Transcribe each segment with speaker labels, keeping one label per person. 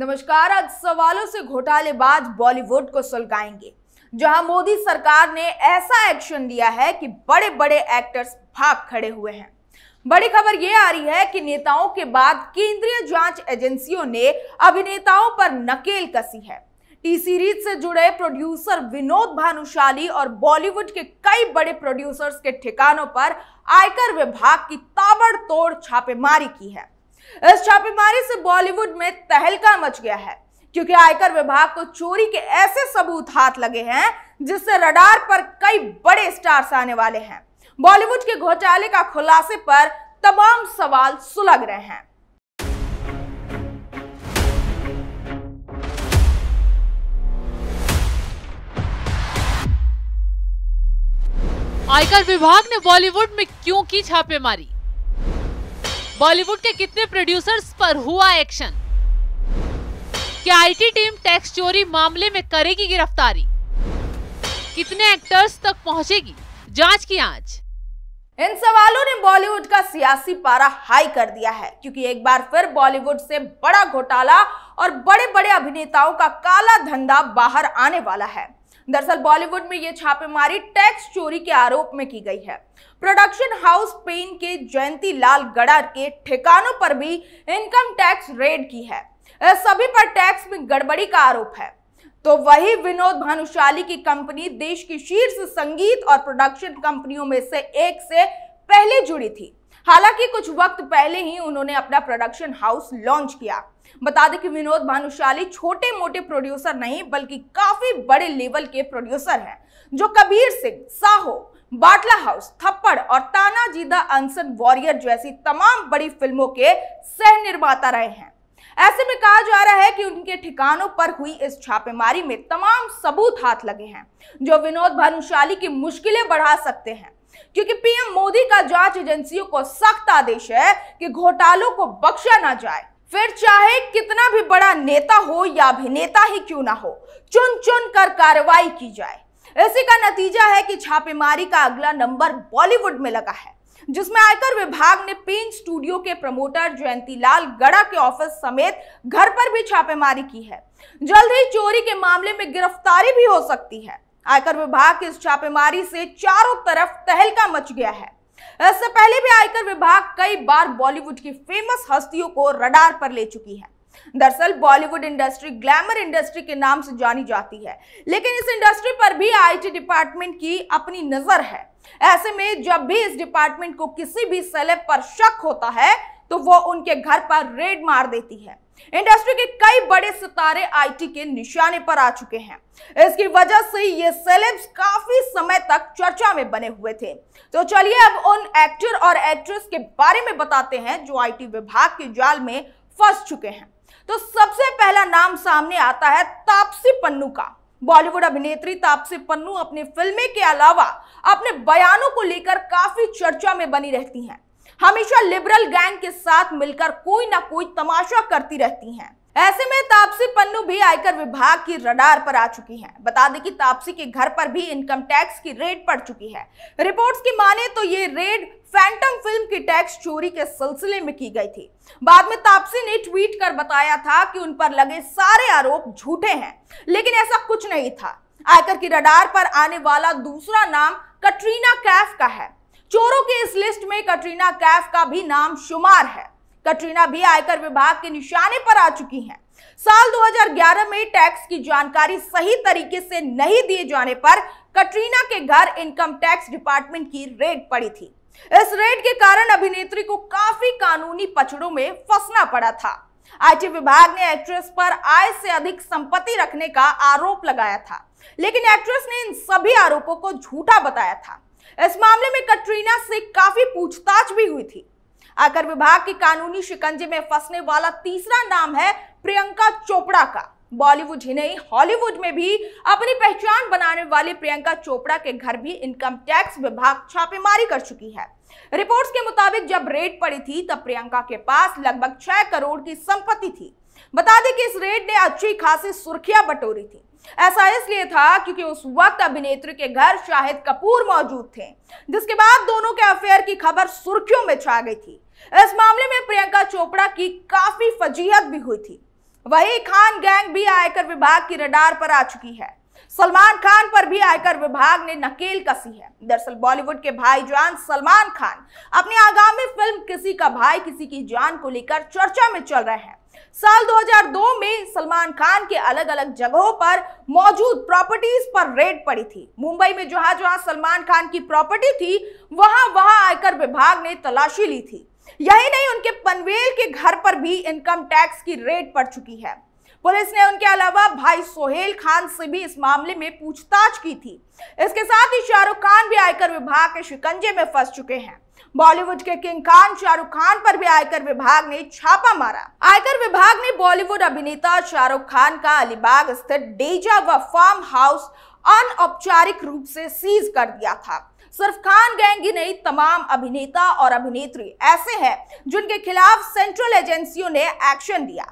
Speaker 1: नमस्कार आज सवालों से घोटालेबाज बॉलीवुड को सुलगाएंगे जहां मोदी सरकार ने ऐसा एक्शन लिया है कि बड़े बड़े एक्टर्स भाग खड़े हुए हैं बड़ी खबर ये आ रही है कि नेताओं के बाद केंद्रीय जांच एजेंसियों ने अभिनेताओं पर नकेल कसी है टी सीरीज से जुड़े प्रोड्यूसर विनोद भानुशाली और बॉलीवुड के कई बड़े प्रोड्यूसर्स के ठिकानों पर आयकर विभाग की ताबड़तोड़ छापेमारी की है इस छापेमारी से बॉलीवुड में तहलका मच गया है क्योंकि आयकर विभाग को चोरी के ऐसे सबूत हाथ लगे हैं जिससे रडार पर कई बड़े स्टार्स आने वाले हैं बॉलीवुड के घोटाले का खुलासे पर तमाम सवाल सुलग रहे हैं आयकर विभाग ने बॉलीवुड में क्यों की छापेमारी बॉलीवुड के कितने प्रोड्यूसर्स पर हुआ एक्शन क्या आईटी टीम टैक्स चोरी मामले में करेगी गिरफ्तारी कितने एक्टर्स तक पहुंचेगी जांच की आज इन सवालों ने बॉलीवुड का सियासी पारा हाई कर दिया है क्योंकि एक बार फिर बॉलीवुड से बड़ा घोटाला और बड़े बड़े अभिनेताओं का काला धंधा बाहर आने वाला है दरअसल बॉलीवुड में ये छापेमारी टैक्स चोरी के आरोप में की गई है प्रोडक्शन हाउस पेन के जयंती लाल गड़ार के ठिकानों पर भी इनकम टैक्स रेड की है सभी पर टैक्स में गड़बड़ी का आरोप है तो वही विनोद भानुशाली की कंपनी देश की शीर्ष संगीत और प्रोडक्शन कंपनियों में से एक से पहले जुड़ी थी हालांकि कुछ वक्त पहले ही उन्होंने अपना प्रोडक्शन हाउस लॉन्च किया बता दें कि विनोद भानुशाली छोटे मोटे प्रोड्यूसर नहीं बल्कि काफी बड़े लेवल के प्रोड्यूसर हैं जो कबीर सिंह साहो बाटला हाउस थप्पड़ और तानाजी द अनसन वॉरियर जैसी तमाम बड़ी फिल्मों के सह निर्माता रहे हैं ऐसे में कहा जा रहा है कि उनके ठिकानों पर हुई इस छापेमारी में तमाम सबूत हाथ लगे हैं जो विनोद भानुशाली की मुश्किलें बढ़ा सकते हैं क्योंकि पीएम मोदी का जांच एजेंसियों को सख्त आदेश है कि घोटालों को बख्शा ना जाए फिर चाहे कितना भी बड़ा नेता हो या अभिनेता ही क्यों ना हो चुन चुन कर कार्रवाई की जाए इसी का नतीजा है कि छापेमारी का अगला नंबर बॉलीवुड में लगा है जिसमें आयकर विभाग ने पेन स्टूडियो के प्रमोटर जयंती लाल गड़ा के ऑफिस समेत घर पर भी छापेमारी की है जल्द ही चोरी के मामले में गिरफ्तारी भी हो सकती है आयकर विभाग की इस छापेमारी से चारों तरफ तहलका मच गया है इससे पहले भी आयकर विभाग कई बार बॉलीवुड की फेमस हस्तियों को रडार पर ले चुकी है दरअसल बॉलीवुड इंडस्ट्री ग्लैमर इंडस्ट्री के नाम से जानी जाती है लेकिन इस इंडस्ट्री पर भी आईटी डिपार्टमेंट की अपनी नजर है ऐसे में जब भी इस डिपार्टमेंट को किसी भी सेलेब पर शक होता है तो वो उनके घर पर रेड मार देती है इंडस्ट्री के कई बड़े सितारे आईटी के निशाने पर आ चुके हैं इसकी वजह से ये सेलेब्स काफी समय तक चर्चा में बने हुए थे तो चलिए अब उन एक्टर और एक्ट्रेस के बारे में बताते हैं जो आईटी विभाग के जाल में फंस चुके हैं तो सबसे पहला नाम सामने आता है तापसी पन्नू का बॉलीवुड अभिनेत्री तापसी पन्नू अपनी फिल्में के अलावा अपने बयानों को लेकर काफी चर्चा में बनी रहती हैं हमेशा लिबरल गैंग के साथ मिलकर कोई ना कोई तमाशा करती रहती हैं ऐसे में तापसी पन्नू भी आयकर विभाग की रडार पर आ चुकी हैं। बता दें कि तापसी के घर पर भी इनकम टैक्स की रेड पड़ चुकी है रिपोर्ट्स की माने तो ये रेड फैंटम फिल्म की टैक्स चोरी के सिलसिले में की गई थी बाद में तापसी ने ट्वीट कर बताया था कि उन पर लगे सारे आरोप झूठे हैं लेकिन ऐसा कुछ नहीं था आयकर की रडार पर आने वाला दूसरा नाम कटरीना कैफ का है चोरों की इस लिस्ट में कटरीना कैफ का भी नाम शुमार है कटरीना भी आयकर विभाग के निशाने पर आ चुकी हैं साल 2011 में टैक्स की जानकारी सही तरीके से नहीं दिए जाने पर कटरीना के घर इनकम टैक्स डिपार्टमेंट की रेड पड़ी थी इस रेड के कारण अभिनेत्री को काफी कानूनी पचड़ों में फंसना पड़ा था आईटी विभाग ने एक्ट्रेस पर आय से अधिक संपत्ति रखने का आरोप लगाया था लेकिन एक्ट्रेस ने इन सभी आरोपों को झूठा बताया था इस मामले में कटरीना से काफी पूछताछ भी हुई थी आयकर विभाग की कानूनी शिकंजे में फंसने वाला तीसरा नाम है प्रियंका चोपड़ा का बॉलीवुड ही नहीं हॉलीवुड में भी अपनी पहचान बनाने वाली प्रियंका चोपड़ा के घर भी इनकम टैक्स विभाग छापेमारी कर चुकी है रिपोर्ट्स के मुताबिक जब रेड पड़ी थी तब प्रियंका के पास लगभग छह करोड़ की संपत्ति थी बता दें कि इस रेड ने अच्छी खासी सुर्खियां बटोरी थी ऐसा इसलिए था क्योंकि उस वक्त अभिनेत्री के घर शाहिद कपूर मौजूद थे जिसके बाद दोनों के अफेयर की खबर सुर्खियों में छा गई थी इस मामले में प्रियंका चोपड़ा की काफी फजीहत भी हुई थी वही खान गैंग भी आयकर विभाग की रडार पर आ चुकी है सलमान खान पर भी आयकर विभाग ने नकेल कसी है दरअसल बॉलीवुड के भाई जान सलमान खान अपनी आगामी फिल्म किसी का भाई किसी की जान को लेकर चर्चा में चल रहे हैं साल 2002 में सलमान खान के अलग अलग जगहों पर मौजूद प्रॉपर्टीज पर रेड पड़ी थी मुंबई में जहां जहां सलमान खान की प्रॉपर्टी थी वहां वहां आयकर विभाग ने तलाशी ली थी यही नहीं उनके पनवेल के घर पर भी इनकम टैक्स की रेड पड़ चुकी है पुलिस ने उनके अलावा भाई सोहेल खान से भी इस मामले में पूछताछ की थी इसके साथ ही शाहरुख खान भी आयकर विभाग के शिकंजे में फंस चुके हैं बॉलीवुड के किंग खान शाहरुख खान पर भी आयकर विभाग ने छापा मारा आयकर विभाग ने बॉलीवुड अभिनेता शाहरुख खान का अलीबाग स्थित डेजा व फार्म हाउस अनौपचारिक रूप से सीज कर दिया था सिर्फ खान गैंग ही नहीं तमाम अभिनेता और अभिनेत्री ऐसे हैं जिनके खिलाफ सेंट्रल एजेंसियों ने एक्शन दिया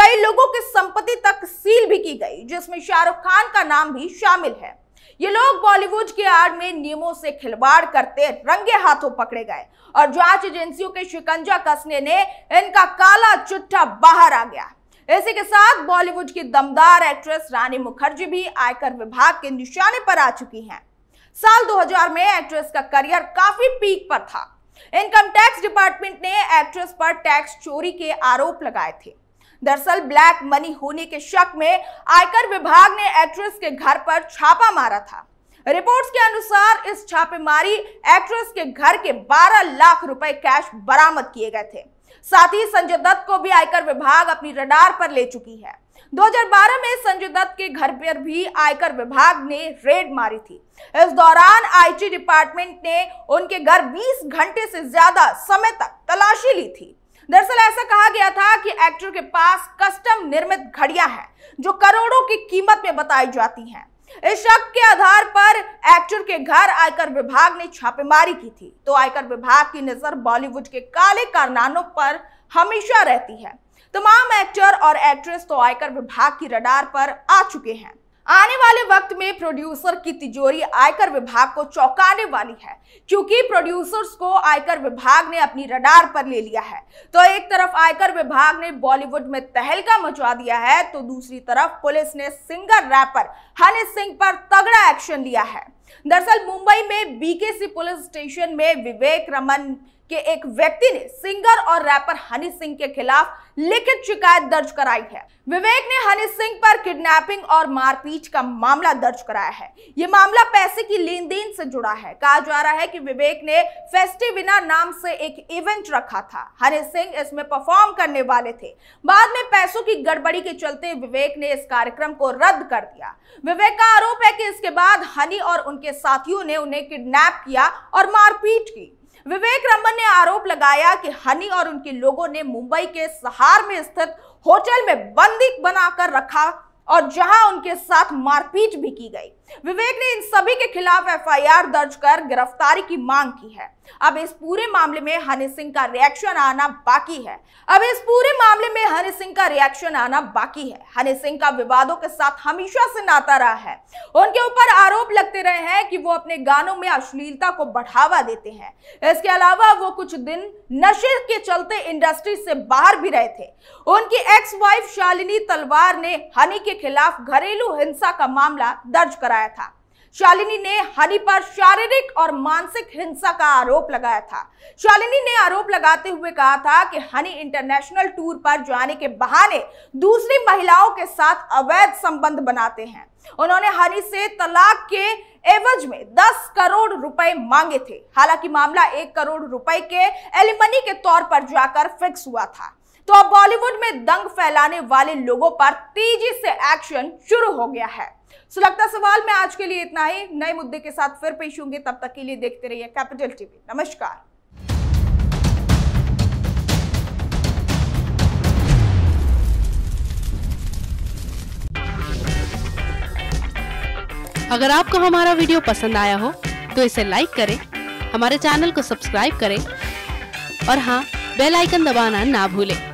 Speaker 1: कई लोगों की संपत्ति तक सील भी की गई जिसमें शाहरुख खान का नाम भी शामिल है ये लोग बॉलीवुड के आड़ में नियमों से खिलवाड़ करते रंगे हाथों पकड़े गए और जांच एजेंसियों के शिकंजा कसने ने इनका काला चुट्टा बाहर आ गया इसी के साथ बॉलीवुड की दमदार एक्ट्रेस रानी मुखर्जी भी आयकर विभाग के निशाने पर आ चुकी हैं साल 2000 में एक्ट्रेस का करियर काफी पीक पर था इनकम टैक्स डिपार्टमेंट ने एक्ट्रेस पर टैक्स चोरी के आरोप लगाए थे दरअसल ब्लैक मनी होने के शक में आयकर विभाग ने एक्ट्रेस के घर पर छापा मारा था रिपोर्ट्स के अनुसार इस छापेमारी एक्ट्रेस के घर के 12 लाख रुपए कैश बरामद किए गए थे साथ ही संजय दत्त को भी आयकर विभाग अपनी रडार पर ले चुकी है 2012 में संजय दत्त के घर पर भी आयकर विभाग ने रेड मारी थी इस दौरान आईटी डिपार्टमेंट ने उनके घर 20 घंटे से ज्यादा समय तक तलाशी ली थी दरअसल ऐसा कहा गया था कि एक्टर के पास कस्टम निर्मित घड़ियां हैं जो करोड़ों की कीमत में बताई जाती हैं इस शक के आधार पर एक्टर के घर आयकर विभाग ने छापेमारी की थी तो आयकर विभाग की नजर बॉलीवुड के काले कारनामों पर हमेशा रहती है तमाम एक्टर और एक्ट्रेस तो आयकर विभाग की रडार पर आ चुके हैं आने वाले वक्त में प्रोड्यूसर की तिजोरी आयकर विभाग को चौंकाने वाली है क्योंकि प्रोड्यूसर्स को आयकर विभाग ने अपनी रडार पर ले लिया है तो एक तरफ आयकर विभाग ने बॉलीवुड में तहलका मचा दिया है तो दूसरी तरफ पुलिस ने सिंगर रैपर हनी सिंह पर तगड़ा एक्शन लिया है दरअसल मुंबई में बीकेसी पुलिस स्टेशन में विवेक रमन कि एक व्यक्ति ने सिंगर और रैपर हनी सिंह के खिलाफ लिखित शिकायत दर्ज कराई है विवेक ने हनी सिंह पर किडनैपिंग और मारपीट का मामला दर्ज कराया है ये मामला पैसे की लेन देन से जुड़ा है कहा जा रहा है कि विवेक ने फेस्टिविना नाम से एक इवेंट रखा था हनी सिंह इसमें परफॉर्म करने वाले थे बाद में पैसों की गड़बड़ी के चलते विवेक ने इस कार्यक्रम को रद्द कर दिया विवेक का आरोप है कि इसके बाद हनी और उनके साथियों ने उन्हें किडनैप किया और मारपीट की विवेक रमन ने आरोप लगाया कि हनी और उनके लोगों ने मुंबई के सहार में स्थित होटल में बंदी बनाकर रखा और जहां उनके साथ मारपीट भी की गई विवेक ने इन सभी के खिलाफ एफआईआर दर्ज कर गिरफ्तारी की मांग की है अब इस पूरे मामले में हनी सिंह का रिएक्शन आना बाकी है अब इस पूरे मामले में हनी सिंह का रिएक्शन आना बाकी है हनी सिंह का विवादों के साथ हमेशा से नाता रहा है उनके ऊपर आरोप लगते रहे हैं कि वो अपने गानों में अश्लीलता को बढ़ावा देते हैं इसके अलावा वो कुछ दिन नशे के चलते इंडस्ट्री से बाहर भी रहे थे उनकी एक्स वाइफ शालिनी तलवार ने हनी के खिलाफ घरेलू हिंसा का मामला दर्ज कराया था शालिनी ने हनी पर शारीरिक और मानसिक हिंसा का आरोप लगाया था शालिनी ने आरोप लगाते हुए कहा था कि हनी इंटरनेशनल टूर पर जाने के बहाने दूसरी महिलाओं के साथ अवैध संबंध बनाते हैं उन्होंने हनी से तलाक के एवज में 10 करोड़ रुपए मांगे थे हालांकि मामला 1 करोड़ रुपए के एलिमनी के तौर पर जाकर फिक्स हुआ था तो अब बॉलीवुड में दंग फैलाने वाले लोगों पर तेजी से एक्शन शुरू हो गया है सुलगता सवाल में आज के लिए इतना ही नए मुद्दे के साथ फिर पेश होंगे तब तक के लिए देखते रहिए कैपिटल टीवी नमस्कार अगर आपको हमारा वीडियो पसंद आया हो तो इसे लाइक करें हमारे चैनल को सब्सक्राइब करें और हाँ बेल आइकन दबाना ना भूलें